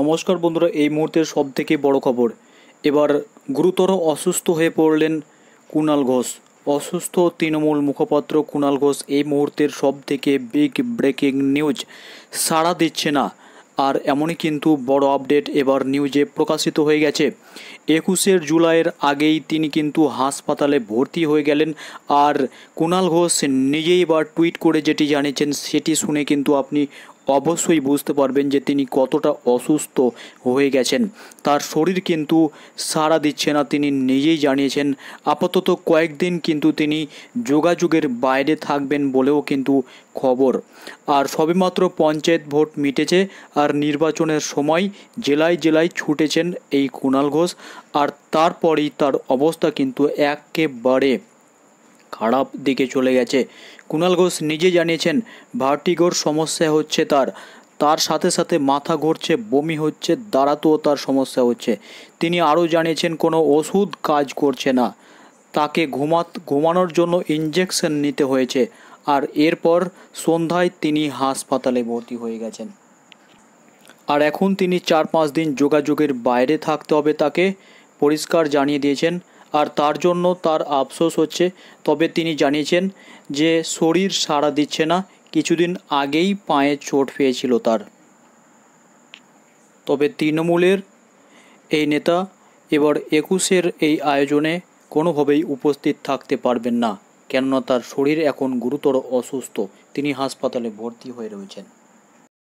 নমস্কার বন্ধুরা এই মুহূর্তের সব থেকে বড় খবর এবার গুরুতর অসুস্থ হয়ে পড়লেন কুণাল ঘোষ অসুস্থ তৃণমূল মুখপাত্র কুণাল ঘোষ এই মুহূর্তের সব থেকে বিগ ব্রেকিং নিউজ সাড়া দিচ্ছে না আর এমনই কিন্তু বড় আপডেট এবার নিউজে প্রকাশিত হয়ে গেছে একুশের জুলাইয়ের আগেই তিনি কিন্তু হাসপাতালে ভর্তি হয়ে গেলেন আর কুণাল ঘোষ নিজেই বা টুইট করে যেটি জানিয়েছেন সেটি শুনে কিন্তু আপনি অবশ্যই বুঝতে পারবেন যে তিনি কতটা অসুস্থ হয়ে গেছেন তার শরীর কিন্তু সাড়া দিচ্ছে না তিনি নিজেই জানিয়েছেন আপাতত কয়েকদিন কিন্তু তিনি যোগাযোগের বাইরে থাকবেন বলেও কিন্তু খবর আর সবেমাত্র পঞ্চায়েত ভোট মিটেছে আর নির্বাচনের সময় জেলায় জেলায় ছুটেছেন এই কুণাল ঘোষ আর তারপরেই তার অবস্থা কিন্তু একেবারে খারাপ দিকে চলে গেছে কুণাল ঘোষ নিজে জানিয়েছেন ভার্টিগোর সমস্যা হচ্ছে তার তার সাথে সাথে মাথা ঘুরছে বমি হচ্ছে দাঁড়াতেও তার সমস্যা হচ্ছে তিনি আরও জানিয়েছেন কোনো ওষুধ কাজ করছে না তাকে ঘুমা ঘুমানোর জন্য ইঞ্জেকশন নিতে হয়েছে আর এরপর সন্ধ্যায় তিনি হাসপাতালে ভর্তি হয়ে গেছেন আর এখন তিনি চার পাঁচ দিন যোগাযোগের বাইরে থাকতে হবে তাকে পরিষ্কার জানিয়ে দিয়েছেন আর তার জন্য তার আফসোস হচ্ছে তবে তিনি জানিয়েছেন যে শরীর সাড়া দিচ্ছে না কিছুদিন আগেই পায়ে চোট পেয়েছিল তার তবে তৃণমূলের এই নেতা এবার একুশের এই আয়োজনে কোনোভাবেই উপস্থিত থাকতে পারবেন না কেননা তার শরীর এখন গুরুতর অসুস্থ তিনি হাসপাতালে ভর্তি হয়ে রয়েছেন